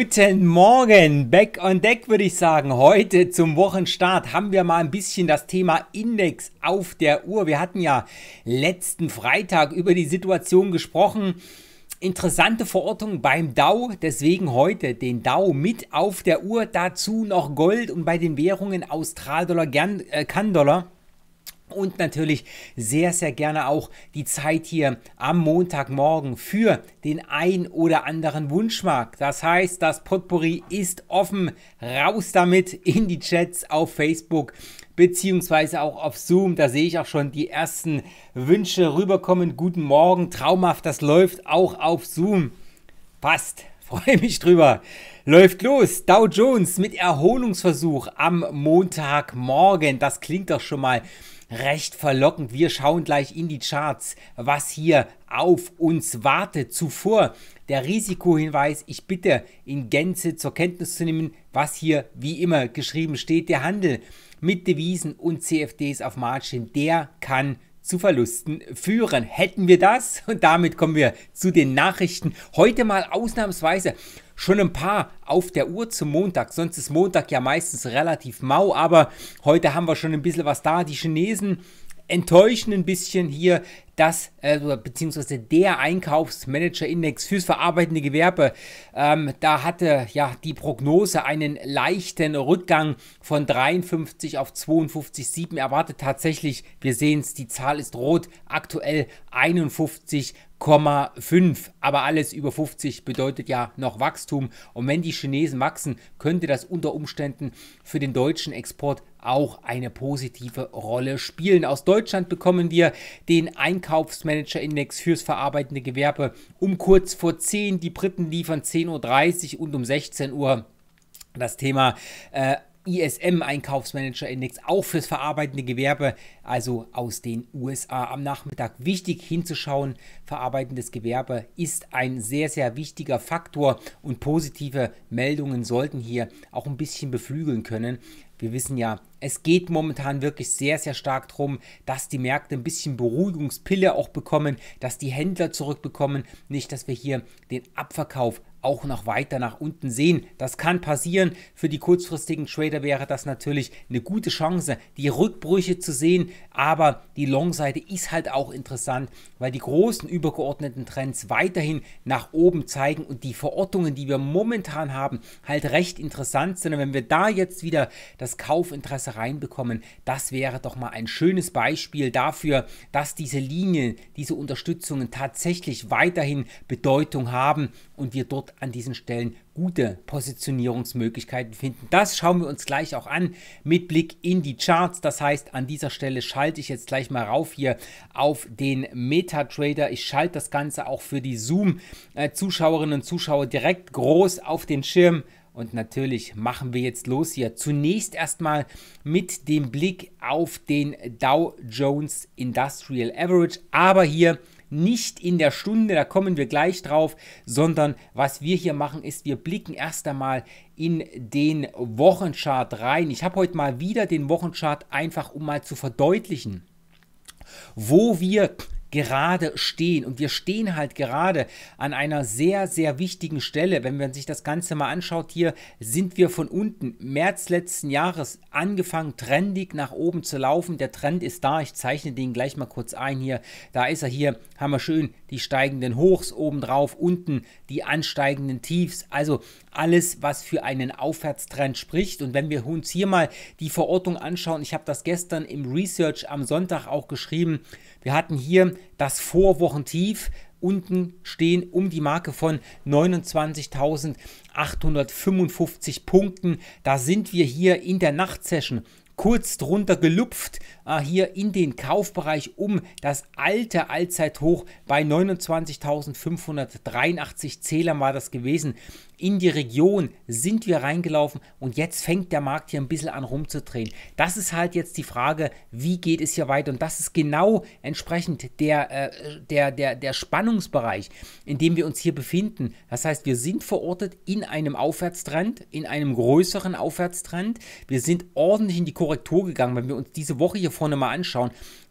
Guten Morgen, Back on Deck würde ich sagen. Heute zum Wochenstart haben wir mal ein bisschen das Thema Index auf der Uhr. Wir hatten ja letzten Freitag über die Situation gesprochen. Interessante Verortung beim Dow, deswegen heute den Dow mit auf der Uhr, dazu noch Gold und bei den Währungen Australdollar, Can-Dollar. Äh, und natürlich sehr, sehr gerne auch die Zeit hier am Montagmorgen für den ein oder anderen Wunschmarkt. Das heißt, das Potpourri ist offen. Raus damit in die Chats auf Facebook beziehungsweise auch auf Zoom. Da sehe ich auch schon die ersten Wünsche rüberkommen. Guten Morgen, traumhaft, das läuft auch auf Zoom. Passt, freue mich drüber. Läuft los, Dow Jones mit Erholungsversuch am Montagmorgen. Das klingt doch schon mal recht verlockend. Wir schauen gleich in die Charts, was hier auf uns wartet. Zuvor der Risikohinweis. Ich bitte in Gänze zur Kenntnis zu nehmen, was hier wie immer geschrieben steht. Der Handel mit Devisen und CFDs auf Margin, der kann zu Verlusten führen. Hätten wir das? Und damit kommen wir zu den Nachrichten. Heute mal ausnahmsweise schon ein paar auf der Uhr zum Montag. Sonst ist Montag ja meistens relativ mau, aber heute haben wir schon ein bisschen was da. Die Chinesen enttäuschen ein bisschen hier, dass, äh, beziehungsweise der Einkaufsmanager-Index fürs verarbeitende Gewerbe, ähm, da hatte ja die Prognose einen leichten Rückgang von 53 auf 52,7 erwartet. Tatsächlich, wir sehen es, die Zahl ist rot, aktuell 51 5. Aber alles über 50 bedeutet ja noch Wachstum. Und wenn die Chinesen wachsen, könnte das unter Umständen für den deutschen Export auch eine positive Rolle spielen. Aus Deutschland bekommen wir den Einkaufsmanager-Index fürs verarbeitende Gewerbe um kurz vor 10. Die Briten liefern 10.30 Uhr und um 16 Uhr das Thema äh, ISM-Einkaufsmanager-Index, auch fürs verarbeitende Gewerbe, also aus den USA am Nachmittag. Wichtig hinzuschauen, verarbeitendes Gewerbe ist ein sehr, sehr wichtiger Faktor und positive Meldungen sollten hier auch ein bisschen beflügeln können. Wir wissen ja, es geht momentan wirklich sehr, sehr stark darum, dass die Märkte ein bisschen Beruhigungspille auch bekommen, dass die Händler zurückbekommen, nicht, dass wir hier den Abverkauf auch noch weiter nach unten sehen. Das kann passieren. Für die kurzfristigen Trader wäre das natürlich eine gute Chance, die Rückbrüche zu sehen. Aber die Long-Seite ist halt auch interessant, weil die großen übergeordneten Trends weiterhin nach oben zeigen und die Verortungen, die wir momentan haben, halt recht interessant sind. Und wenn wir da jetzt wieder das Kaufinteresse reinbekommen, das wäre doch mal ein schönes Beispiel dafür, dass diese Linien, diese Unterstützungen tatsächlich weiterhin Bedeutung haben und wir dort an diesen Stellen gute Positionierungsmöglichkeiten finden. Das schauen wir uns gleich auch an mit Blick in die Charts. Das heißt, an dieser Stelle schalte ich jetzt gleich mal rauf hier auf den MetaTrader. Ich schalte das Ganze auch für die Zoom-Zuschauerinnen und Zuschauer direkt groß auf den Schirm. Und natürlich machen wir jetzt los hier. Zunächst erstmal mit dem Blick auf den Dow Jones Industrial Average. Aber hier nicht in der Stunde, da kommen wir gleich drauf, sondern was wir hier machen ist, wir blicken erst einmal in den Wochenchart rein. Ich habe heute mal wieder den Wochenchart einfach, um mal zu verdeutlichen, wo wir gerade stehen. Und wir stehen halt gerade an einer sehr, sehr wichtigen Stelle. Wenn man sich das Ganze mal anschaut, hier sind wir von unten März letzten Jahres angefangen, trendig nach oben zu laufen. Der Trend ist da. Ich zeichne den gleich mal kurz ein hier. Da ist er hier. Haben wir schön die steigenden Hochs oben drauf, unten die ansteigenden Tiefs. Also alles, was für einen Aufwärtstrend spricht. Und wenn wir uns hier mal die Verortung anschauen, ich habe das gestern im Research am Sonntag auch geschrieben. Wir hatten hier das Vorwochentief. Unten stehen um die Marke von 29.855 Punkten. Da sind wir hier in der Nachtsession kurz drunter gelupft Ah, hier in den Kaufbereich um das alte Allzeithoch bei 29.583 Zählern war das gewesen. In die Region sind wir reingelaufen und jetzt fängt der Markt hier ein bisschen an rumzudrehen. Das ist halt jetzt die Frage, wie geht es hier weiter? Und das ist genau entsprechend der, äh, der, der, der Spannungsbereich, in dem wir uns hier befinden. Das heißt, wir sind verortet in einem Aufwärtstrend, in einem größeren Aufwärtstrend. Wir sind ordentlich in die Korrektur gegangen. Wenn wir uns diese Woche hier vorne mal anschauen,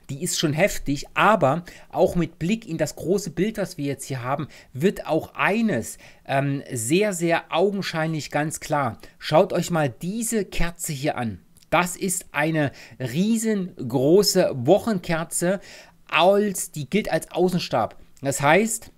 die ist schon heftig, aber auch mit Blick in das große Bild, was wir jetzt hier haben, wird auch eines ähm, sehr, sehr augenscheinlich ganz klar. Schaut euch mal diese Kerze hier an. Das ist eine riesengroße Wochenkerze, als, die gilt als Außenstab. Das heißt,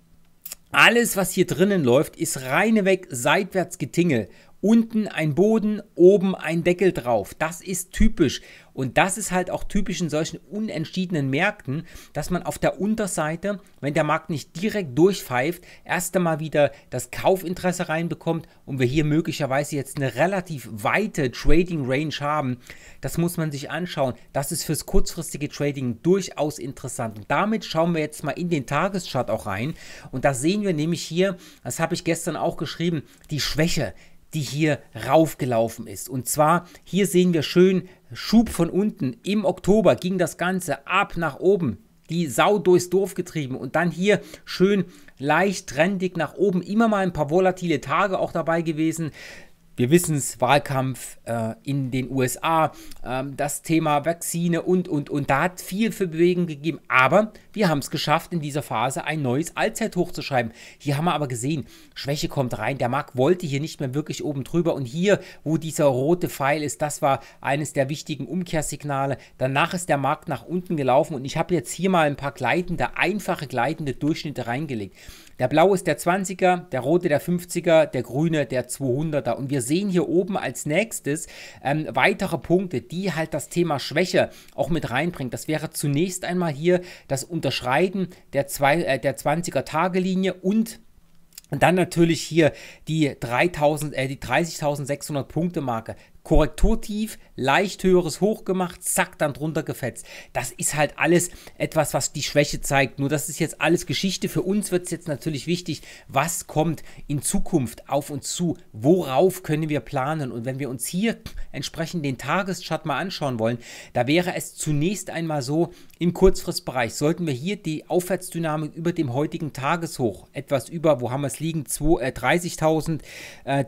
alles, was hier drinnen läuft, ist reineweg seitwärts getingelt Unten ein Boden, oben ein Deckel drauf. Das ist typisch. Und das ist halt auch typisch in solchen unentschiedenen Märkten, dass man auf der Unterseite, wenn der Markt nicht direkt durchpfeift, erst einmal wieder das Kaufinteresse reinbekommt und wir hier möglicherweise jetzt eine relativ weite Trading Range haben. Das muss man sich anschauen. Das ist fürs kurzfristige Trading durchaus interessant. Und damit schauen wir jetzt mal in den Tageschart auch rein. Und da sehen wir nämlich hier, das habe ich gestern auch geschrieben, die Schwäche die hier raufgelaufen ist. Und zwar hier sehen wir schön Schub von unten. Im Oktober ging das Ganze ab nach oben. Die Sau durchs Dorf getrieben und dann hier schön leicht trendig nach oben. Immer mal ein paar volatile Tage auch dabei gewesen. Wir wissen es, Wahlkampf äh, in den USA, äh, das Thema Vakzine und, und, und. Da hat viel für Bewegung gegeben. Aber wir haben es geschafft, in dieser Phase ein neues Allzeithoch zu schreiben. Hier haben wir aber gesehen, Schwäche kommt rein. Der Markt wollte hier nicht mehr wirklich oben drüber. Und hier, wo dieser rote Pfeil ist, das war eines der wichtigen Umkehrsignale. Danach ist der Markt nach unten gelaufen. Und ich habe jetzt hier mal ein paar gleitende, einfache gleitende Durchschnitte reingelegt. Der blaue ist der 20er, der rote der 50er, der grüne der 200er. Und wir sehen hier oben als nächstes ähm, weitere Punkte, die halt das Thema Schwäche auch mit reinbringen. Das wäre zunächst einmal hier das Unterschreiten der, zwei, äh, der 20er Tagelinie und und dann natürlich hier die, äh, die 30.600 Punkte Marke. Korrekturtief, leicht höheres Hoch gemacht, zack, dann drunter gefetzt. Das ist halt alles etwas, was die Schwäche zeigt. Nur das ist jetzt alles Geschichte. Für uns wird es jetzt natürlich wichtig, was kommt in Zukunft auf uns zu? Worauf können wir planen? Und wenn wir uns hier entsprechend den Tageschart mal anschauen wollen, da wäre es zunächst einmal so, im Kurzfristbereich sollten wir hier die Aufwärtsdynamik über dem heutigen Tageshoch etwas über, wo haben wir es liegen, 30.210 äh,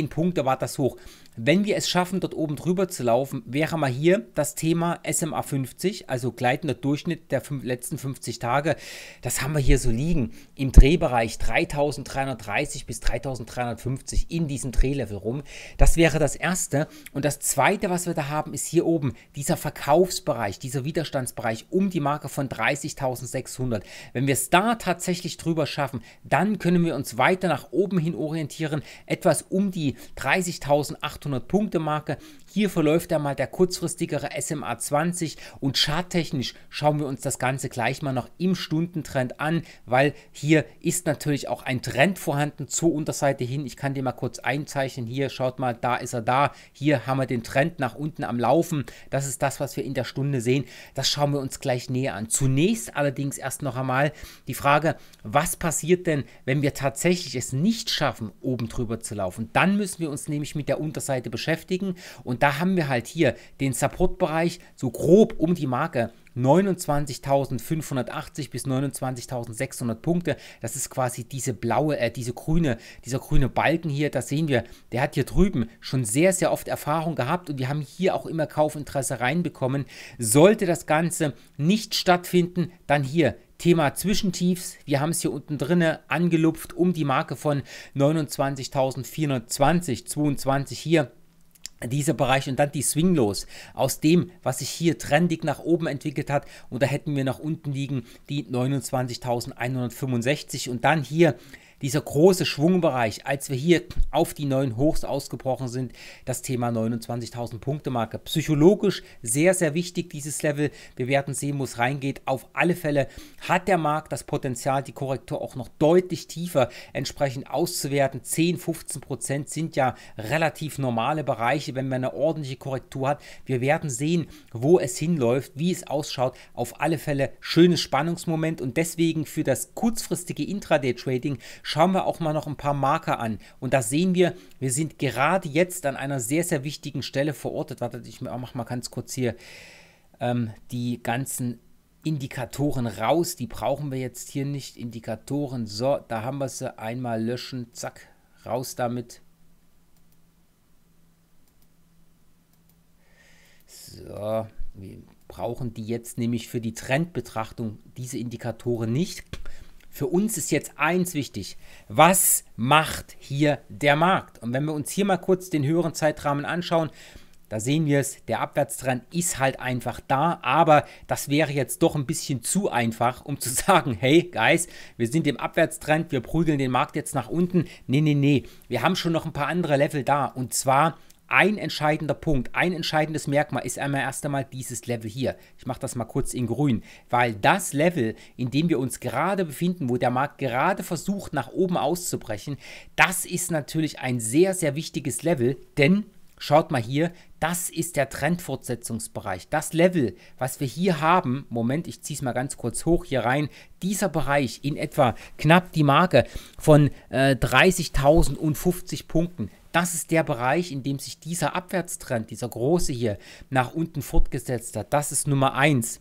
äh, Punkte war das hoch. Wenn wir es schaffen, dort oben drüber zu laufen, wäre mal hier das Thema SMA 50, also gleitender Durchschnitt der letzten 50 Tage. Das haben wir hier so liegen im Drehbereich 3330 bis 3350 in diesem Drehlevel rum. Das wäre das erste. Und das zweite, was wir da haben, ist hier oben dieser Verkaufsbereich, dieser Widerstandsbereich um die Marke von 30.600. Wenn wir es da tatsächlich drüber schaffen, dann können wir uns weiter nach oben hin orientieren, etwas um die 30.800. 800-Punkte-Marke hier verläuft mal der kurzfristigere SMA 20 und charttechnisch schauen wir uns das Ganze gleich mal noch im Stundentrend an, weil hier ist natürlich auch ein Trend vorhanden zur Unterseite hin. Ich kann den mal kurz einzeichnen. Hier schaut mal, da ist er da. Hier haben wir den Trend nach unten am Laufen. Das ist das, was wir in der Stunde sehen. Das schauen wir uns gleich näher an. Zunächst allerdings erst noch einmal die Frage, was passiert denn, wenn wir tatsächlich es nicht schaffen, oben drüber zu laufen? Dann müssen wir uns nämlich mit der Unterseite beschäftigen und da haben wir halt hier den Supportbereich so grob um die Marke 29.580 bis 29.600 Punkte. Das ist quasi diese blaue, äh, diese grüne, dieser grüne Balken hier. Das sehen wir. Der hat hier drüben schon sehr, sehr oft Erfahrung gehabt und wir haben hier auch immer Kaufinteresse reinbekommen. Sollte das Ganze nicht stattfinden, dann hier Thema Zwischentiefs. Wir haben es hier unten drinne angelupft um die Marke von 29.420, 22 hier dieser Bereich und dann die Swinglos aus dem, was sich hier trendig nach oben entwickelt hat. Und da hätten wir nach unten liegen die 29.165 und dann hier dieser große Schwungbereich, als wir hier auf die neuen Hochs ausgebrochen sind, das Thema 29.000 Punkte Marke. Psychologisch sehr, sehr wichtig dieses Level. Wir werden sehen, wo es reingeht. Auf alle Fälle hat der Markt das Potenzial, die Korrektur auch noch deutlich tiefer entsprechend auszuwerten. 10, 15 Prozent sind ja relativ normale Bereiche, wenn man eine ordentliche Korrektur hat. Wir werden sehen, wo es hinläuft, wie es ausschaut. Auf alle Fälle schönes Spannungsmoment und deswegen für das kurzfristige Intraday-Trading schauen wir auch mal noch ein paar Marker an. Und da sehen wir, wir sind gerade jetzt an einer sehr, sehr wichtigen Stelle verortet. Wartet, ich mache mal ganz kurz hier ähm, die ganzen Indikatoren raus. Die brauchen wir jetzt hier nicht. Indikatoren, so, da haben wir sie. Einmal löschen, zack, raus damit. So, wir brauchen die jetzt nämlich für die Trendbetrachtung, diese Indikatoren nicht. Für uns ist jetzt eins wichtig. Was macht hier der Markt? Und wenn wir uns hier mal kurz den höheren Zeitrahmen anschauen, da sehen wir es, der Abwärtstrend ist halt einfach da, aber das wäre jetzt doch ein bisschen zu einfach, um zu sagen, hey Guys, wir sind im Abwärtstrend, wir prügeln den Markt jetzt nach unten. Nee, nee, nee, wir haben schon noch ein paar andere Level da und zwar ein entscheidender Punkt, ein entscheidendes Merkmal ist einmal erst einmal dieses Level hier. Ich mache das mal kurz in grün, weil das Level, in dem wir uns gerade befinden, wo der Markt gerade versucht, nach oben auszubrechen, das ist natürlich ein sehr, sehr wichtiges Level, denn Schaut mal hier, das ist der Trendfortsetzungsbereich. Das Level, was wir hier haben, Moment, ich ziehe es mal ganz kurz hoch hier rein, dieser Bereich in etwa knapp die Marke von äh, 30.050 Punkten, das ist der Bereich, in dem sich dieser Abwärtstrend, dieser große hier, nach unten fortgesetzt hat. Das ist Nummer 1.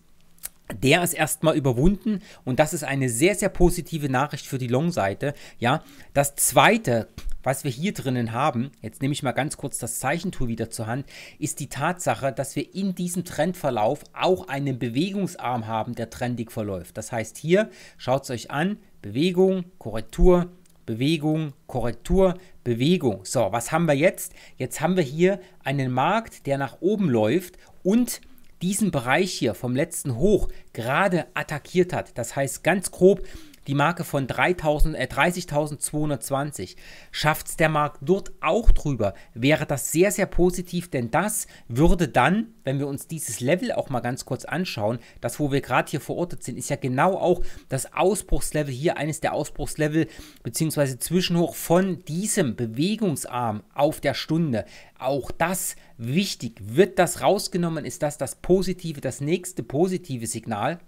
der ist erstmal überwunden und das ist eine sehr, sehr positive Nachricht für die Long-Seite. Ja, das zweite, was wir hier drinnen haben, jetzt nehme ich mal ganz kurz das Zeichentool wieder zur Hand, ist die Tatsache, dass wir in diesem Trendverlauf auch einen Bewegungsarm haben, der trendig verläuft. Das heißt, hier schaut es euch an: Bewegung, Korrektur, Bewegung, Korrektur, Bewegung. So, was haben wir jetzt? Jetzt haben wir hier einen Markt, der nach oben läuft und diesen Bereich hier vom letzten Hoch gerade attackiert hat. Das heißt ganz grob, die Marke von äh, 30.220. Schafft es der Markt dort auch drüber, wäre das sehr, sehr positiv, denn das würde dann, wenn wir uns dieses Level auch mal ganz kurz anschauen, das, wo wir gerade hier verortet sind, ist ja genau auch das Ausbruchslevel hier, eines der Ausbruchslevel bzw. Zwischenhoch von diesem Bewegungsarm auf der Stunde. Auch das wichtig. Wird das rausgenommen, ist das das positive, das nächste positive Signal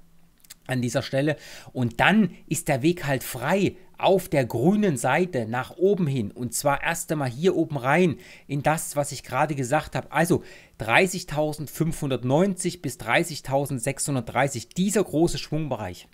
an dieser Stelle. Und dann ist der Weg halt frei auf der grünen Seite nach oben hin. Und zwar erst einmal hier oben rein in das, was ich gerade gesagt habe. Also 30.590 bis 30.630, dieser große Schwungbereich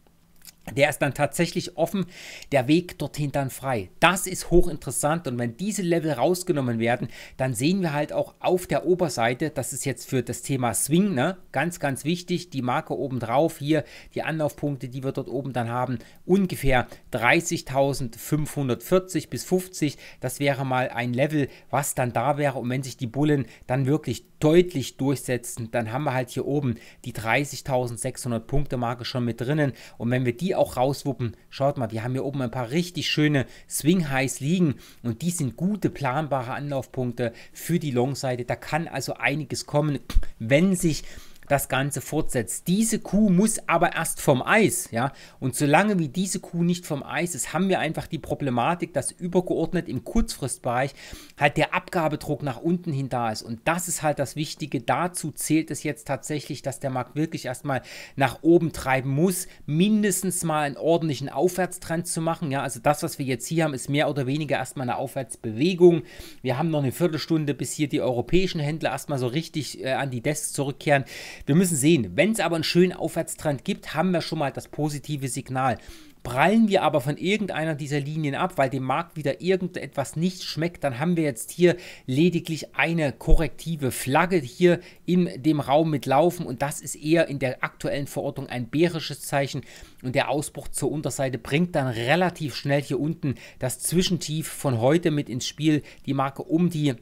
der ist dann tatsächlich offen, der Weg dorthin dann frei. Das ist hochinteressant und wenn diese Level rausgenommen werden, dann sehen wir halt auch auf der Oberseite, das ist jetzt für das Thema Swing, ne? ganz, ganz wichtig, die Marke oben drauf, hier die Anlaufpunkte, die wir dort oben dann haben, ungefähr 30.540 bis 50, das wäre mal ein Level, was dann da wäre und wenn sich die Bullen dann wirklich deutlich durchsetzen, dann haben wir halt hier oben die 30.600 Punkte Marke schon mit drinnen und wenn wir die die auch rauswuppen. Schaut mal, wir haben hier oben ein paar richtig schöne Swing-Highs liegen und die sind gute planbare Anlaufpunkte für die Long-Seite. Da kann also einiges kommen, wenn sich das Ganze fortsetzt. Diese Kuh muss aber erst vom Eis, ja. Und solange wie diese Kuh nicht vom Eis ist, haben wir einfach die Problematik, dass übergeordnet im Kurzfristbereich halt der Abgabedruck nach unten hin da ist. Und das ist halt das Wichtige. Dazu zählt es jetzt tatsächlich, dass der Markt wirklich erstmal nach oben treiben muss, mindestens mal einen ordentlichen Aufwärtstrend zu machen. Ja, also das, was wir jetzt hier haben, ist mehr oder weniger erstmal eine Aufwärtsbewegung. Wir haben noch eine Viertelstunde, bis hier die europäischen Händler erstmal so richtig äh, an die Desks zurückkehren. Wir müssen sehen, wenn es aber einen schönen Aufwärtstrend gibt, haben wir schon mal das positive Signal. Prallen wir aber von irgendeiner dieser Linien ab, weil dem Markt wieder irgendetwas nicht schmeckt, dann haben wir jetzt hier lediglich eine korrektive Flagge hier in dem Raum mit laufen und das ist eher in der aktuellen Verordnung ein bärisches Zeichen und der Ausbruch zur Unterseite bringt dann relativ schnell hier unten das Zwischentief von heute mit ins Spiel, die Marke um die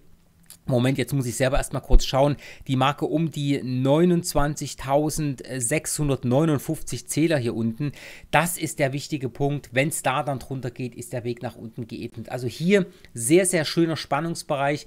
Moment, jetzt muss ich selber erstmal kurz schauen. Die Marke um die 29.659 Zähler hier unten. Das ist der wichtige Punkt. Wenn es da dann drunter geht, ist der Weg nach unten geebnet. Also hier sehr, sehr schöner Spannungsbereich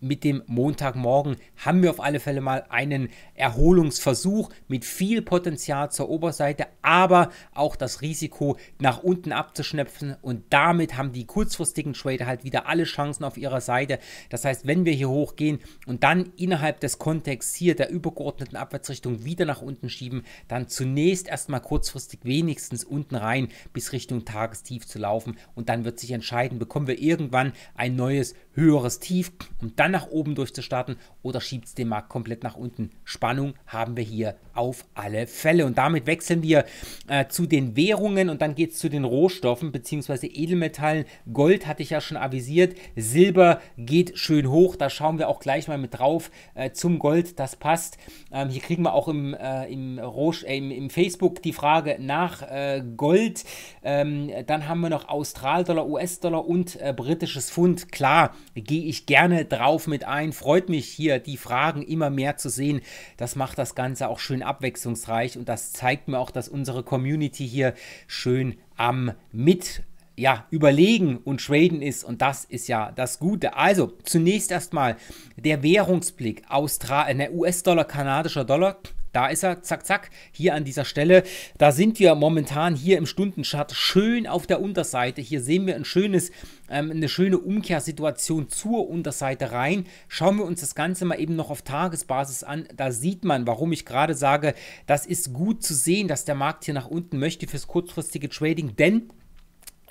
mit dem Montagmorgen haben wir auf alle Fälle mal einen Erholungsversuch mit viel Potenzial zur Oberseite, aber auch das Risiko nach unten abzuschnäpfen und damit haben die kurzfristigen Trader halt wieder alle Chancen auf ihrer Seite. Das heißt, wenn wir hier hochgehen und dann innerhalb des Kontexts hier der übergeordneten Abwärtsrichtung wieder nach unten schieben, dann zunächst erstmal kurzfristig wenigstens unten rein bis Richtung Tagestief zu laufen und dann wird sich entscheiden, bekommen wir irgendwann ein neues höheres Tief und dann nach oben durchzustarten oder schiebt es den Markt komplett nach unten. Spannung haben wir hier auf alle Fälle. Und damit wechseln wir äh, zu den Währungen und dann geht es zu den Rohstoffen bzw. Edelmetallen. Gold hatte ich ja schon avisiert. Silber geht schön hoch. Da schauen wir auch gleich mal mit drauf äh, zum Gold. Das passt. Ähm, hier kriegen wir auch im, äh, im, äh, im, im, Facebook die Frage nach äh, Gold. Ähm, dann haben wir noch Australdollar, US-Dollar und äh, britisches Pfund. Klar, gehe ich gerne drauf Lauf mit ein. Freut mich hier, die Fragen immer mehr zu sehen. Das macht das Ganze auch schön abwechslungsreich und das zeigt mir auch, dass unsere Community hier schön am Mit ja, überlegen und traden ist und das ist ja das Gute. Also zunächst erstmal der Währungsblick Austra- äh, ne, US-Dollar, kanadischer Dollar. Da ist er, zack, zack, hier an dieser Stelle. Da sind wir momentan hier im Stundenchart schön auf der Unterseite. Hier sehen wir ein schönes, ähm, eine schöne Umkehrsituation zur Unterseite rein. Schauen wir uns das Ganze mal eben noch auf Tagesbasis an. Da sieht man, warum ich gerade sage, das ist gut zu sehen, dass der Markt hier nach unten möchte fürs kurzfristige Trading, denn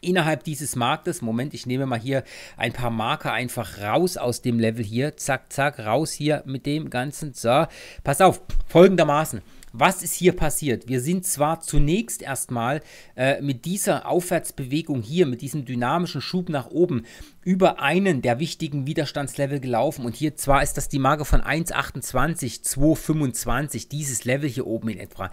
innerhalb dieses Marktes, Moment, ich nehme mal hier ein paar Marker einfach raus aus dem Level hier, zack, zack, raus hier mit dem Ganzen, so, pass auf, folgendermaßen, was ist hier passiert? Wir sind zwar zunächst erstmal äh, mit dieser Aufwärtsbewegung hier, mit diesem dynamischen Schub nach oben über einen der wichtigen Widerstandslevel gelaufen und hier zwar ist das die Marke von 1,28, 2,25, dieses Level hier oben in etwa.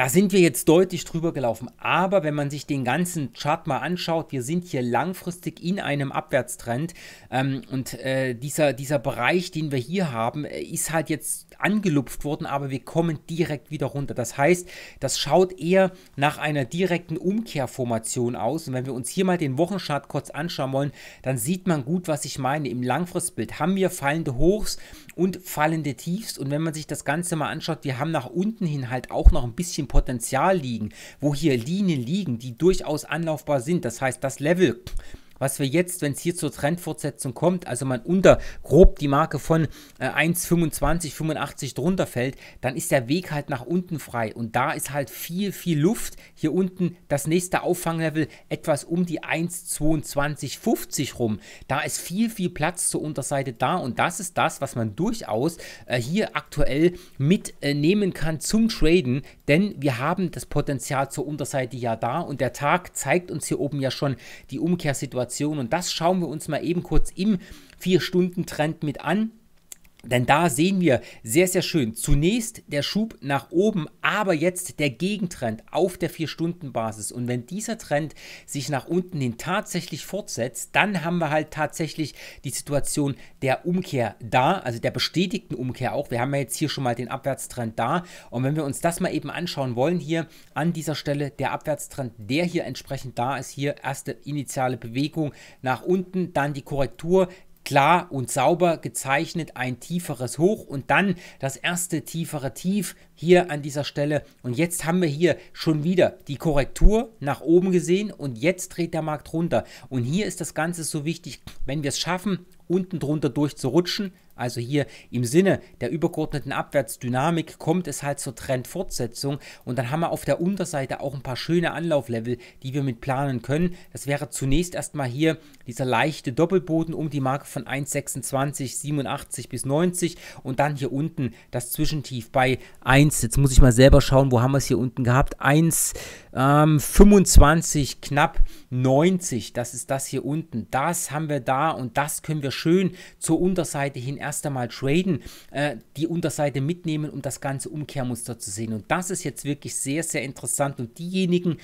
Da sind wir jetzt deutlich drüber gelaufen. Aber wenn man sich den ganzen Chart mal anschaut, wir sind hier langfristig in einem Abwärtstrend. Ähm, und äh, dieser, dieser Bereich, den wir hier haben, äh, ist halt jetzt angelupft wurden, aber wir kommen direkt wieder runter. Das heißt, das schaut eher nach einer direkten Umkehrformation aus. Und wenn wir uns hier mal den Wochenchart kurz anschauen wollen, dann sieht man gut, was ich meine. Im Langfristbild haben wir fallende Hochs und fallende Tiefs. Und wenn man sich das Ganze mal anschaut, wir haben nach unten hin halt auch noch ein bisschen Potenzial liegen, wo hier Linien liegen, die durchaus anlaufbar sind. Das heißt, das Level was wir jetzt, wenn es hier zur Trendfortsetzung kommt, also man unter grob die Marke von äh, 1,25, drunter fällt, dann ist der Weg halt nach unten frei. Und da ist halt viel, viel Luft. Hier unten das nächste Auffanglevel etwas um die 1,2250 rum. Da ist viel, viel Platz zur Unterseite da. Und das ist das, was man durchaus äh, hier aktuell mitnehmen äh, kann zum Traden. Denn wir haben das Potenzial zur Unterseite ja da. Und der Tag zeigt uns hier oben ja schon die Umkehrsituation Situation. Und das schauen wir uns mal eben kurz im 4-Stunden-Trend mit an. Denn da sehen wir sehr, sehr schön zunächst der Schub nach oben, aber jetzt der Gegentrend auf der 4-Stunden-Basis. Und wenn dieser Trend sich nach unten hin tatsächlich fortsetzt, dann haben wir halt tatsächlich die Situation der Umkehr da, also der bestätigten Umkehr auch. Wir haben ja jetzt hier schon mal den Abwärtstrend da. Und wenn wir uns das mal eben anschauen wollen, hier an dieser Stelle der Abwärtstrend, der hier entsprechend da ist, hier erste initiale Bewegung nach unten, dann die Korrektur, klar und sauber gezeichnet, ein tieferes Hoch und dann das erste tiefere Tief hier an dieser Stelle. Und jetzt haben wir hier schon wieder die Korrektur nach oben gesehen und jetzt dreht der Markt runter. Und hier ist das Ganze so wichtig, wenn wir es schaffen, unten drunter durchzurutschen, also hier im Sinne der übergeordneten Abwärtsdynamik kommt es halt zur Trendfortsetzung und dann haben wir auf der Unterseite auch ein paar schöne Anlauflevel, die wir mit planen können. Das wäre zunächst erstmal hier dieser leichte Doppelboden um die Marke von 1,26, 87 bis 90 und dann hier unten das Zwischentief bei 1. Jetzt muss ich mal selber schauen, wo haben wir es hier unten gehabt? 1, ähm, 25, knapp 90. Das ist das hier unten. Das haben wir da und das können wir schön zur Unterseite hin erstmal erst einmal traden, äh, die Unterseite mitnehmen, um das ganze Umkehrmuster zu sehen. Und das ist jetzt wirklich sehr, sehr interessant. Und diejenigen,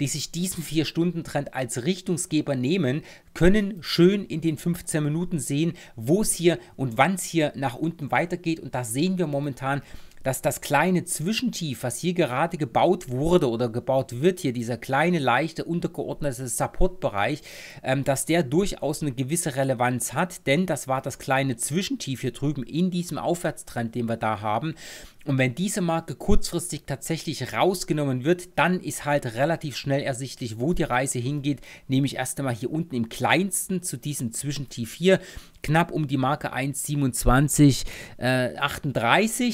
die sich diesen 4-Stunden-Trend als Richtungsgeber nehmen, können schön in den 15 Minuten sehen, wo es hier und wann es hier nach unten weitergeht. Und da sehen wir momentan dass das kleine Zwischentief, was hier gerade gebaut wurde oder gebaut wird, hier dieser kleine, leichte, untergeordnete Supportbereich, ähm, dass der durchaus eine gewisse Relevanz hat, denn das war das kleine Zwischentief hier drüben in diesem Aufwärtstrend, den wir da haben. Und wenn diese Marke kurzfristig tatsächlich rausgenommen wird, dann ist halt relativ schnell ersichtlich, wo die Reise hingeht. Nämlich erst einmal hier unten im kleinsten zu diesem Zwischentief hier, knapp um die Marke 1,2738.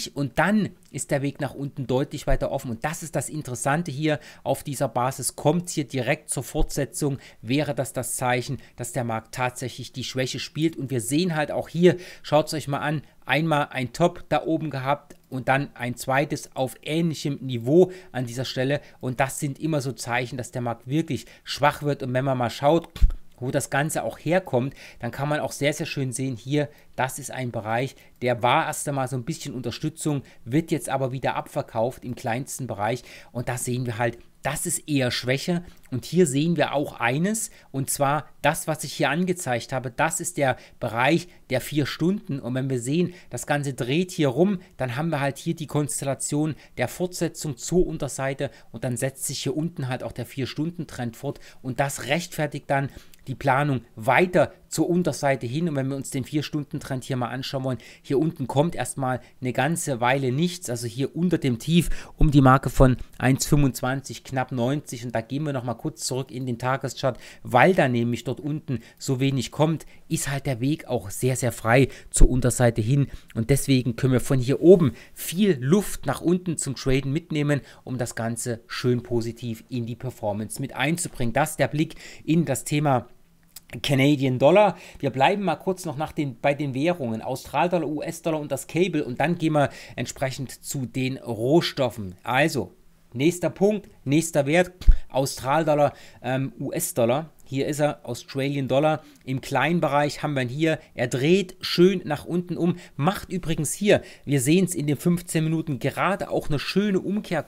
äh, und dann ist der Weg nach unten deutlich weiter offen. Und das ist das Interessante hier auf dieser Basis. Kommt hier direkt zur Fortsetzung, wäre das das Zeichen, dass der Markt tatsächlich die Schwäche spielt. Und wir sehen halt auch hier, schaut es euch mal an, einmal ein Top da oben gehabt, und dann ein zweites auf ähnlichem Niveau an dieser Stelle. Und das sind immer so Zeichen, dass der Markt wirklich schwach wird. Und wenn man mal schaut, wo das Ganze auch herkommt, dann kann man auch sehr, sehr schön sehen, hier, das ist ein Bereich, der war erst einmal so ein bisschen Unterstützung, wird jetzt aber wieder abverkauft im kleinsten Bereich. Und da sehen wir halt, das ist eher Schwäche. Und hier sehen wir auch eines, und zwar das, was ich hier angezeigt habe. Das ist der Bereich der vier Stunden. Und wenn wir sehen, das Ganze dreht hier rum, dann haben wir halt hier die Konstellation der Fortsetzung zur Unterseite. Und dann setzt sich hier unten halt auch der vier Stunden Trend fort. Und das rechtfertigt dann die Planung weiter zur Unterseite hin. Und wenn wir uns den 4-Stunden-Trend hier mal anschauen wollen, hier unten kommt erstmal eine ganze Weile nichts. Also hier unter dem Tief um die Marke von 1,25, knapp 90. Und da gehen wir nochmal kurz zurück in den Tageschart, weil da nämlich dort unten so wenig kommt, ist halt der Weg auch sehr, sehr frei zur Unterseite hin. Und deswegen können wir von hier oben viel Luft nach unten zum Traden mitnehmen, um das Ganze schön positiv in die Performance mit einzubringen. Das ist der Blick in das Thema Canadian Dollar. Wir bleiben mal kurz noch nach den, bei den Währungen. Australdollar, US-Dollar und das Cable und dann gehen wir entsprechend zu den Rohstoffen. Also, nächster Punkt, nächster Wert, Australdollar, ähm, US-Dollar. Hier ist er, Australian Dollar. Im kleinen Bereich haben wir ihn hier. Er dreht schön nach unten um. Macht übrigens hier, wir sehen es in den 15 Minuten gerade auch eine schöne Umkehr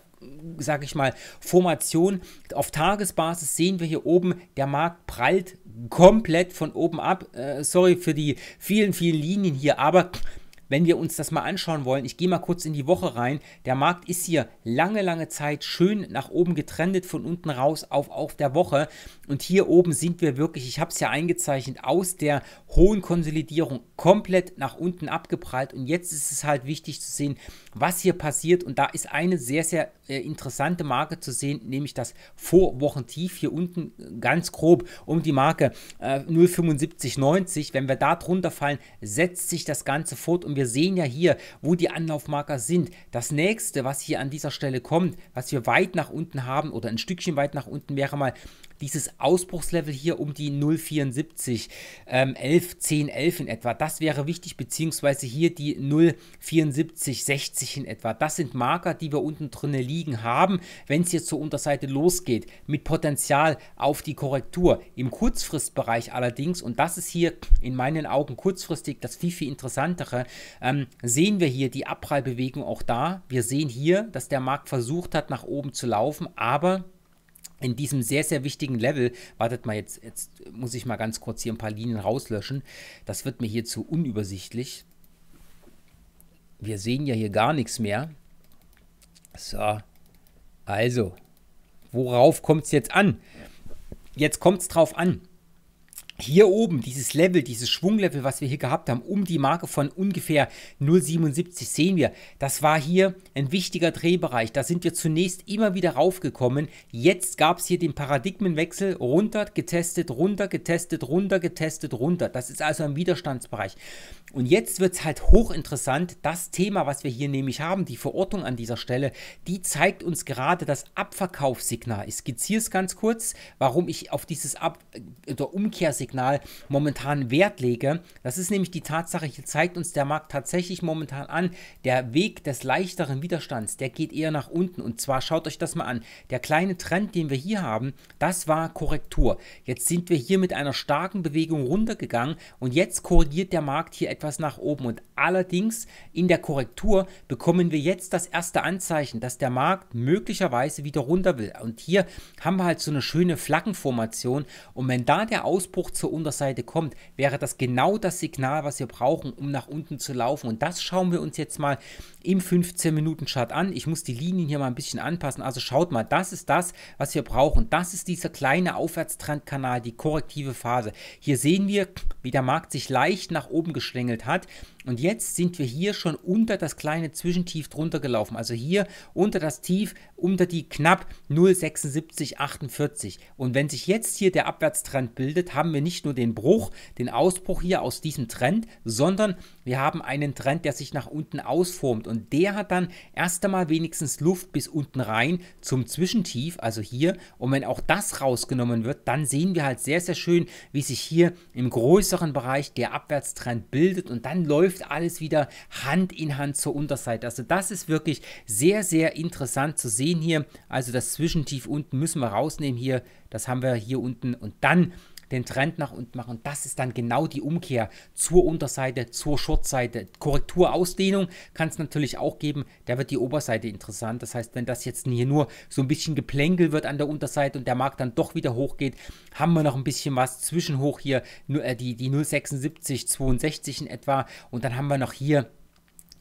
sage ich mal, Formation. Auf Tagesbasis sehen wir hier oben, der Markt prallt komplett von oben ab. Äh, sorry für die vielen, vielen Linien hier, aber wenn wir uns das mal anschauen wollen, ich gehe mal kurz in die Woche rein. Der Markt ist hier lange, lange Zeit schön nach oben getrendet, von unten raus auf, auf der Woche. Und hier oben sind wir wirklich, ich habe es ja eingezeichnet, aus der hohen Konsolidierung komplett nach unten abgeprallt. Und jetzt ist es halt wichtig zu sehen, was hier passiert. Und da ist eine sehr, sehr äh, interessante Marke zu sehen, nämlich das Vorwochentief hier unten ganz grob um die Marke äh, 0,7590. Wenn wir da drunter fallen, setzt sich das Ganze fort und wir sehen ja hier, wo die Anlaufmarker sind. Das nächste, was hier an dieser Stelle kommt, was wir weit nach unten haben oder ein Stückchen weit nach unten wäre mal dieses Ausbruchslevel hier um die 0,74, ähm, 11, 10, 11 in etwa, das wäre wichtig, beziehungsweise hier die 0,74, 60 in etwa. Das sind Marker, die wir unten drinne liegen haben, wenn es jetzt zur Unterseite losgeht, mit Potenzial auf die Korrektur. Im Kurzfristbereich allerdings, und das ist hier in meinen Augen kurzfristig das viel, viel interessantere, ähm, sehen wir hier die Abprallbewegung auch da. Wir sehen hier, dass der Markt versucht hat, nach oben zu laufen, aber in diesem sehr, sehr wichtigen Level, wartet mal, jetzt, jetzt muss ich mal ganz kurz hier ein paar Linien rauslöschen. Das wird mir hier zu unübersichtlich. Wir sehen ja hier gar nichts mehr. So, also, worauf kommt es jetzt an? Jetzt kommt es drauf an hier oben, dieses Level, dieses Schwunglevel, was wir hier gehabt haben, um die Marke von ungefähr 0,77 sehen wir. Das war hier ein wichtiger Drehbereich. Da sind wir zunächst immer wieder raufgekommen. Jetzt gab es hier den Paradigmenwechsel runter, getestet, runter, getestet, runter, getestet, runter. Das ist also ein Widerstandsbereich. Und jetzt wird es halt hochinteressant. Das Thema, was wir hier nämlich haben, die Verortung an dieser Stelle, die zeigt uns gerade das Abverkaufssignal. Ich skizziere es ganz kurz, warum ich auf dieses Ab- oder äh, Umkehrsignal Signal momentan Wert lege. Das ist nämlich die Tatsache, hier zeigt uns der Markt tatsächlich momentan an, der Weg des leichteren Widerstands, der geht eher nach unten. Und zwar schaut euch das mal an. Der kleine Trend, den wir hier haben, das war Korrektur. Jetzt sind wir hier mit einer starken Bewegung runtergegangen und jetzt korrigiert der Markt hier etwas nach oben. Und allerdings in der Korrektur bekommen wir jetzt das erste Anzeichen, dass der Markt möglicherweise wieder runter will. Und hier haben wir halt so eine schöne Flaggenformation. Und wenn da der Ausbruch zu zur Unterseite kommt, wäre das genau das Signal, was wir brauchen, um nach unten zu laufen. Und das schauen wir uns jetzt mal im 15-Minuten-Chart an. Ich muss die Linien hier mal ein bisschen anpassen. Also schaut mal, das ist das, was wir brauchen. Das ist dieser kleine Aufwärtstrendkanal, die korrektive Phase. Hier sehen wir, wie der Markt sich leicht nach oben geschlängelt hat und jetzt sind wir hier schon unter das kleine Zwischentief drunter gelaufen. Also hier unter das Tief, unter die knapp 0,7648. Und wenn sich jetzt hier der Abwärtstrend bildet, haben wir nicht nur den Bruch, den Ausbruch hier aus diesem Trend, sondern wir haben einen Trend, der sich nach unten ausformt. Und der hat dann erst einmal wenigstens Luft bis unten rein zum Zwischentief, also hier. Und wenn auch das rausgenommen wird, dann sehen wir halt sehr, sehr schön, wie sich hier im größeren Bereich der Abwärtstrend bildet. Und dann läuft läuft alles wieder Hand in Hand zur Unterseite. Also das ist wirklich sehr, sehr interessant zu sehen hier. Also das Zwischentief unten müssen wir rausnehmen hier. Das haben wir hier unten und dann den Trend nach unten machen. Und das ist dann genau die Umkehr zur Unterseite, zur Shortseite. Korrekturausdehnung kann es natürlich auch geben. Da wird die Oberseite interessant. Das heißt, wenn das jetzt hier nur so ein bisschen geplänkel wird an der Unterseite und der Markt dann doch wieder hochgeht, haben wir noch ein bisschen was zwischen hoch hier, äh, die, die 0,76, in etwa. Und dann haben wir noch hier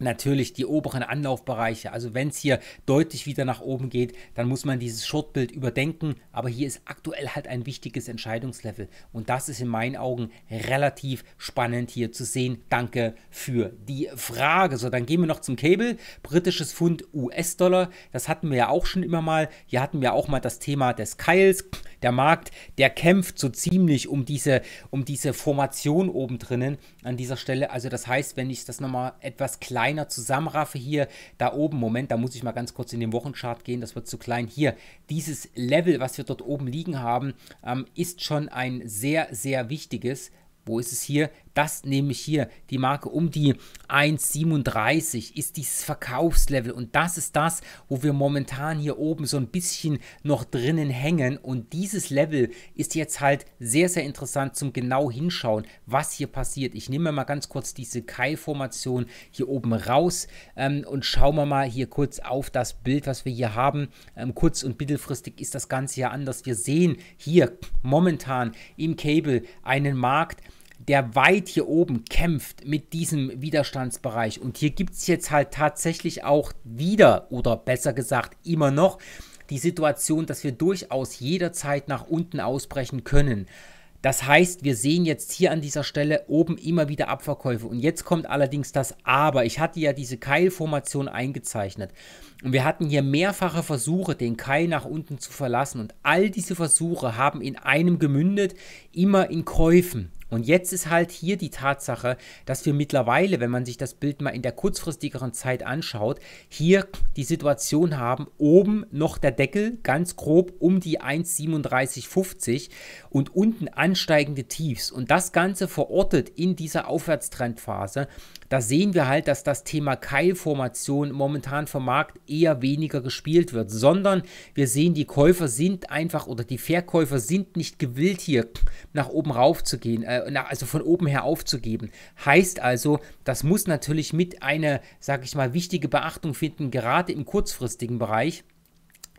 natürlich die oberen Anlaufbereiche. Also wenn es hier deutlich wieder nach oben geht, dann muss man dieses Shortbild überdenken. Aber hier ist aktuell halt ein wichtiges Entscheidungslevel. Und das ist in meinen Augen relativ spannend hier zu sehen. Danke für die Frage. So, dann gehen wir noch zum Cable. Britisches Pfund US-Dollar. Das hatten wir ja auch schon immer mal. Hier hatten wir auch mal das Thema des Keils. Der Markt, der kämpft so ziemlich um diese, um diese Formation oben drinnen an dieser Stelle. Also das heißt, wenn ich das nochmal etwas kleiner zusammenraffe hier, da oben, Moment, da muss ich mal ganz kurz in den Wochenchart gehen, das wird zu klein. Hier, dieses Level, was wir dort oben liegen haben, ähm, ist schon ein sehr, sehr wichtiges. Wo ist es hier? Das nehme ich hier, die Marke um die 1,37 ist dieses Verkaufslevel und das ist das, wo wir momentan hier oben so ein bisschen noch drinnen hängen und dieses Level ist jetzt halt sehr, sehr interessant zum genau hinschauen, was hier passiert. Ich nehme mal ganz kurz diese Kai-Formation hier oben raus ähm, und schauen wir mal hier kurz auf das Bild, was wir hier haben. Ähm, kurz- und mittelfristig ist das Ganze ja anders. Wir sehen hier momentan im Cable einen Markt, der weit hier oben kämpft mit diesem Widerstandsbereich. Und hier gibt es jetzt halt tatsächlich auch wieder, oder besser gesagt immer noch, die Situation, dass wir durchaus jederzeit nach unten ausbrechen können. Das heißt, wir sehen jetzt hier an dieser Stelle oben immer wieder Abverkäufe. Und jetzt kommt allerdings das Aber. Ich hatte ja diese Keilformation eingezeichnet. Und wir hatten hier mehrfache Versuche, den Keil nach unten zu verlassen. Und all diese Versuche haben in einem gemündet, immer in Käufen. Und jetzt ist halt hier die Tatsache, dass wir mittlerweile, wenn man sich das Bild mal in der kurzfristigeren Zeit anschaut, hier die Situation haben, oben noch der Deckel, ganz grob um die 1,3750 und unten ansteigende Tiefs. Und das Ganze verortet in dieser Aufwärtstrendphase. Da sehen wir halt, dass das Thema Keilformation momentan vom Markt eher weniger gespielt wird, sondern wir sehen, die Käufer sind einfach oder die Verkäufer sind nicht gewillt, hier nach oben rauf zu gehen. Äh, äh, also von oben her aufzugeben. Heißt also, das muss natürlich mit einer, sage ich mal, wichtige Beachtung finden, gerade im kurzfristigen Bereich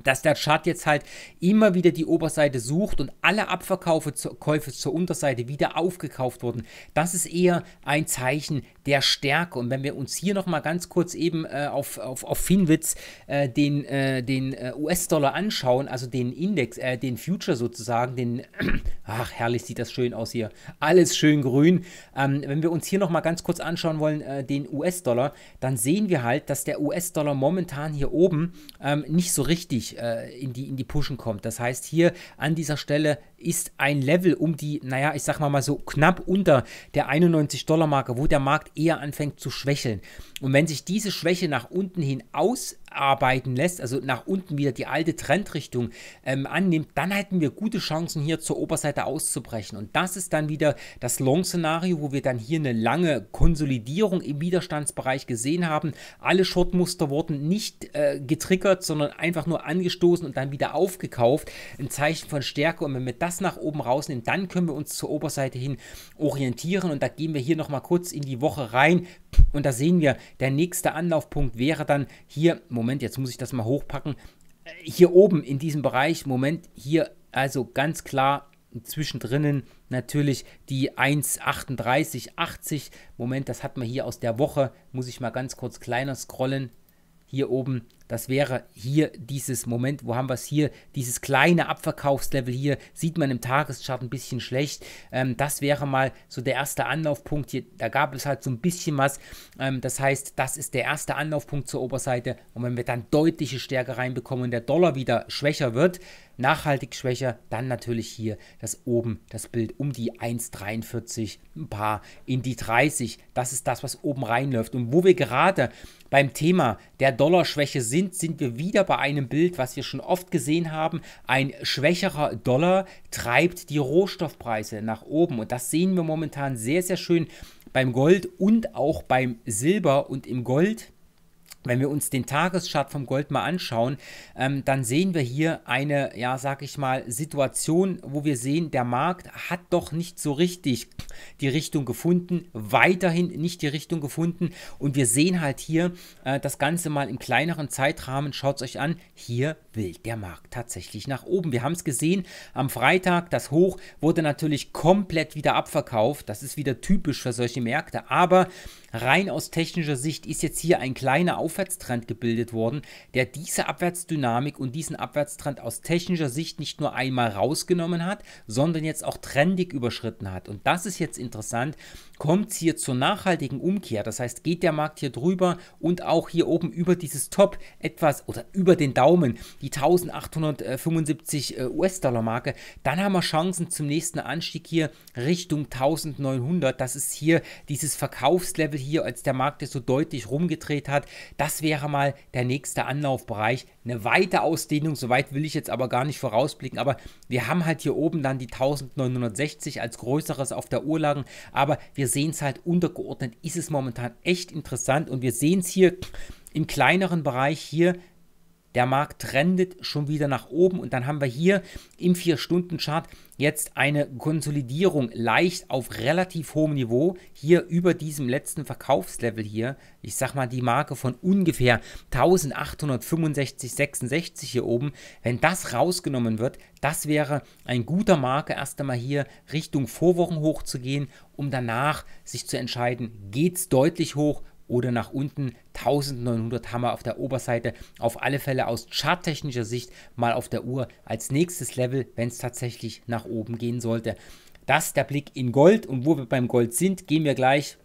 dass der Chart jetzt halt immer wieder die Oberseite sucht und alle Abverkäufe zu, zur Unterseite wieder aufgekauft wurden. Das ist eher ein Zeichen der Stärke. Und wenn wir uns hier nochmal ganz kurz eben äh, auf, auf, auf Finwitz äh, den, äh, den äh, US-Dollar anschauen, also den Index, äh, den Future sozusagen, den, ach herrlich sieht das schön aus hier, alles schön grün. Ähm, wenn wir uns hier nochmal ganz kurz anschauen wollen, äh, den US-Dollar, dann sehen wir halt, dass der US-Dollar momentan hier oben ähm, nicht so richtig in, die, in die Pushen kommt. Das heißt, hier an dieser Stelle ist ein Level um die, naja, ich sag mal mal so knapp unter der 91-Dollar-Marke, wo der Markt eher anfängt zu schwächeln. Und wenn sich diese Schwäche nach unten hin aus arbeiten lässt, also nach unten wieder die alte Trendrichtung ähm, annimmt, dann hätten wir gute Chancen hier zur Oberseite auszubrechen. Und das ist dann wieder das Long-Szenario, wo wir dann hier eine lange Konsolidierung im Widerstandsbereich gesehen haben. Alle Short-Muster wurden nicht äh, getriggert, sondern einfach nur angestoßen und dann wieder aufgekauft. Ein Zeichen von Stärke. Und wenn wir das nach oben rausnehmen, dann können wir uns zur Oberseite hin orientieren. Und da gehen wir hier nochmal kurz in die Woche rein. Und da sehen wir, der nächste Anlaufpunkt wäre dann hier, Moment, Moment, jetzt muss ich das mal hochpacken. Äh, hier oben in diesem Bereich, Moment, hier also ganz klar zwischendrin natürlich die 1,38,80. Moment, das hat man hier aus der Woche. Muss ich mal ganz kurz kleiner scrollen. Hier oben das wäre hier dieses Moment, wo haben wir es hier, dieses kleine Abverkaufslevel hier, sieht man im Tageschart ein bisschen schlecht. Ähm, das wäre mal so der erste Anlaufpunkt hier. Da gab es halt so ein bisschen was. Ähm, das heißt, das ist der erste Anlaufpunkt zur Oberseite. Und wenn wir dann deutliche Stärke reinbekommen und der Dollar wieder schwächer wird, nachhaltig schwächer, dann natürlich hier das oben, das Bild um die 1,43, ein paar in die 30. Das ist das, was oben reinläuft. Und wo wir gerade beim Thema der Dollarschwäche sind, sind, sind wir wieder bei einem Bild, was wir schon oft gesehen haben. Ein schwächerer Dollar treibt die Rohstoffpreise nach oben. Und das sehen wir momentan sehr, sehr schön beim Gold und auch beim Silber. Und im Gold wenn wir uns den Tageschart vom Gold mal anschauen, ähm, dann sehen wir hier eine, ja, sag ich mal, Situation, wo wir sehen, der Markt hat doch nicht so richtig die Richtung gefunden, weiterhin nicht die Richtung gefunden. Und wir sehen halt hier äh, das Ganze mal im kleineren Zeitrahmen, schaut es euch an, hier will der Markt tatsächlich nach oben. Wir haben es gesehen, am Freitag das Hoch wurde natürlich komplett wieder abverkauft. Das ist wieder typisch für solche Märkte. Aber rein aus technischer Sicht ist jetzt hier ein kleiner Aufwärtstrend gebildet worden, der diese Abwärtsdynamik und diesen Abwärtstrend aus technischer Sicht nicht nur einmal rausgenommen hat, sondern jetzt auch trendig überschritten hat. Und das ist jetzt interessant. Kommt es hier zur nachhaltigen Umkehr? Das heißt, geht der Markt hier drüber und auch hier oben über dieses Top etwas oder über den Daumen die 1875 äh, US-Dollar-Marke, dann haben wir Chancen zum nächsten Anstieg hier Richtung 1900. Das ist hier dieses Verkaufslevel hier, als der Markt es so deutlich rumgedreht hat. Das wäre mal der nächste Anlaufbereich. Eine weite Ausdehnung, soweit will ich jetzt aber gar nicht vorausblicken, aber wir haben halt hier oben dann die 1960 als größeres auf der Uhr lagen, aber wir sehen es halt untergeordnet, ist es momentan echt interessant und wir sehen es hier im kleineren Bereich hier der Markt trendet schon wieder nach oben und dann haben wir hier im 4-Stunden-Chart jetzt eine Konsolidierung leicht auf relativ hohem Niveau, hier über diesem letzten Verkaufslevel hier, ich sag mal die Marke von ungefähr 1865,66 hier oben, wenn das rausgenommen wird, das wäre ein guter Marke erst einmal hier Richtung Vorwochen hochzugehen, um danach sich zu entscheiden, geht es deutlich hoch oder nach unten. 1900 haben wir auf der Oberseite auf alle Fälle aus charttechnischer Sicht mal auf der Uhr als nächstes Level, wenn es tatsächlich nach oben gehen sollte. Das ist der Blick in Gold und wo wir beim Gold sind, gehen wir gleich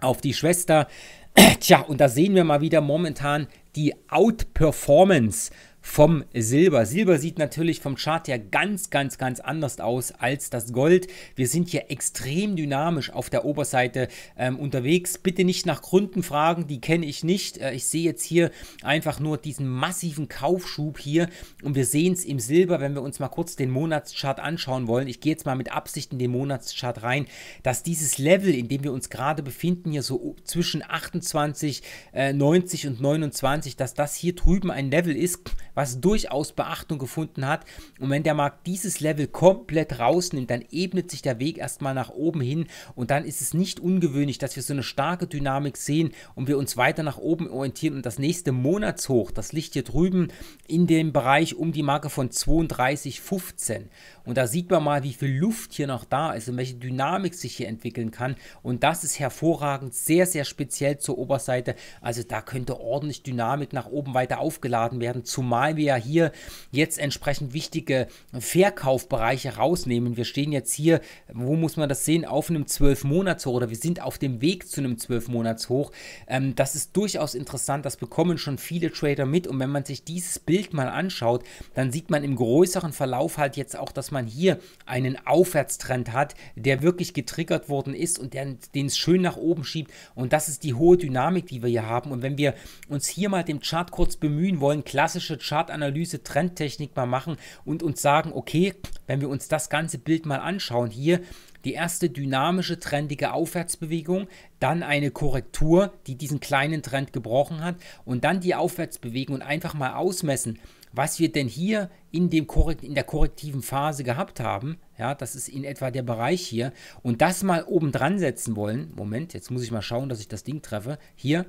auf die Schwester. Tja, und da sehen wir mal wieder momentan die Outperformance vom Silber. Silber sieht natürlich vom Chart her ganz, ganz, ganz anders aus als das Gold. Wir sind hier extrem dynamisch auf der Oberseite ähm, unterwegs. Bitte nicht nach Gründen fragen, die kenne ich nicht. Äh, ich sehe jetzt hier einfach nur diesen massiven Kaufschub hier und wir sehen es im Silber, wenn wir uns mal kurz den Monatschart anschauen wollen. Ich gehe jetzt mal mit Absicht in den Monatschart rein, dass dieses Level, in dem wir uns gerade befinden, hier so zwischen 28, äh, 90 und 29, dass das hier drüben ein Level ist, was durchaus Beachtung gefunden hat. Und wenn der Markt dieses Level komplett rausnimmt, dann ebnet sich der Weg erstmal nach oben hin und dann ist es nicht ungewöhnlich, dass wir so eine starke Dynamik sehen und wir uns weiter nach oben orientieren und das nächste Monatshoch, das liegt hier drüben in dem Bereich um die Marke von 32,15 und da sieht man mal, wie viel Luft hier noch da ist und welche Dynamik sich hier entwickeln kann und das ist hervorragend, sehr, sehr speziell zur Oberseite, also da könnte ordentlich Dynamik nach oben weiter aufgeladen werden, zumal zumal wir ja hier jetzt entsprechend wichtige Verkaufbereiche rausnehmen. Wir stehen jetzt hier, wo muss man das sehen, auf einem 12-Monats-Hoch oder wir sind auf dem Weg zu einem 12-Monats-Hoch. Ähm, das ist durchaus interessant, das bekommen schon viele Trader mit und wenn man sich dieses Bild mal anschaut, dann sieht man im größeren Verlauf halt jetzt auch, dass man hier einen Aufwärtstrend hat, der wirklich getriggert worden ist und den es schön nach oben schiebt und das ist die hohe Dynamik, die wir hier haben und wenn wir uns hier mal dem Chart kurz bemühen wollen, klassische Chart Chartanalyse, Trendtechnik mal machen und uns sagen, okay, wenn wir uns das ganze Bild mal anschauen, hier die erste dynamische, trendige Aufwärtsbewegung, dann eine Korrektur, die diesen kleinen Trend gebrochen hat und dann die Aufwärtsbewegung und einfach mal ausmessen, was wir denn hier in, dem Korrekt, in der korrektiven Phase gehabt haben. Ja, das ist in etwa der Bereich hier. Und das mal oben dran setzen wollen. Moment, jetzt muss ich mal schauen, dass ich das Ding treffe. Hier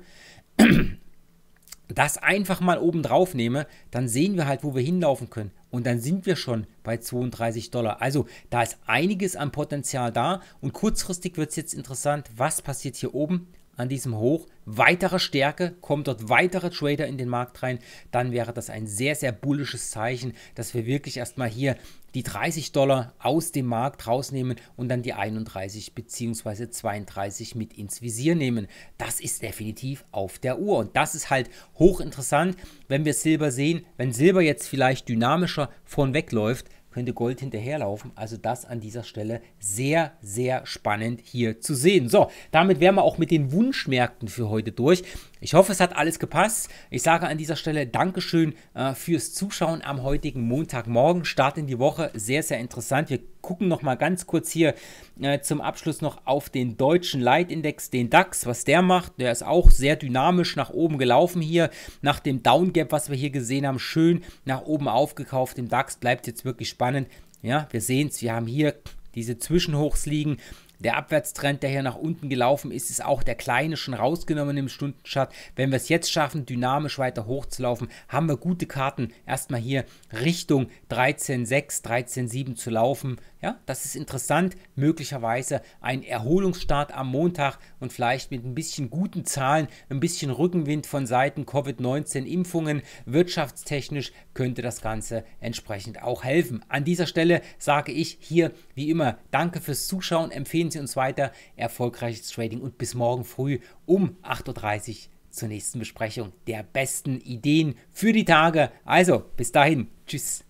das einfach mal oben drauf nehme, dann sehen wir halt, wo wir hinlaufen können. Und dann sind wir schon bei 32 Dollar. Also da ist einiges an Potenzial da. Und kurzfristig wird es jetzt interessant, was passiert hier oben an diesem Hoch weitere Stärke, kommen dort weitere Trader in den Markt rein, dann wäre das ein sehr, sehr bullisches Zeichen, dass wir wirklich erstmal hier die 30 Dollar aus dem Markt rausnehmen und dann die 31 bzw. 32 mit ins Visier nehmen. Das ist definitiv auf der Uhr und das ist halt hochinteressant, wenn wir Silber sehen, wenn Silber jetzt vielleicht dynamischer von wegläuft, könnte Gold hinterherlaufen. Also das an dieser Stelle sehr, sehr spannend hier zu sehen. So, damit wären wir auch mit den Wunschmärkten für heute durch. Ich hoffe, es hat alles gepasst. Ich sage an dieser Stelle Dankeschön äh, fürs Zuschauen am heutigen Montagmorgen. Start in die Woche, sehr, sehr interessant. Wir gucken noch mal ganz kurz hier äh, zum Abschluss noch auf den deutschen Leitindex, den DAX, was der macht. Der ist auch sehr dynamisch nach oben gelaufen hier. Nach dem Downgap, was wir hier gesehen haben, schön nach oben aufgekauft. Im DAX bleibt jetzt wirklich spannend. Ja, wir sehen es, wir haben hier diese Zwischenhochs liegen. Der Abwärtstrend, der hier nach unten gelaufen ist, ist auch der kleine schon rausgenommen im Stundenchart. Wenn wir es jetzt schaffen, dynamisch weiter hochzulaufen, haben wir gute Karten, erstmal hier Richtung 13,6, 13,7 zu laufen. Ja, das ist interessant. Möglicherweise ein Erholungsstart am Montag und vielleicht mit ein bisschen guten Zahlen, ein bisschen Rückenwind von Seiten Covid-19-Impfungen. Wirtschaftstechnisch könnte das Ganze entsprechend auch helfen. An dieser Stelle sage ich hier wie immer Danke fürs Zuschauen. Empfehlen Sie uns weiter. Erfolgreiches Trading und bis morgen früh um 8.30 Uhr zur nächsten Besprechung der besten Ideen für die Tage. Also, bis dahin. Tschüss.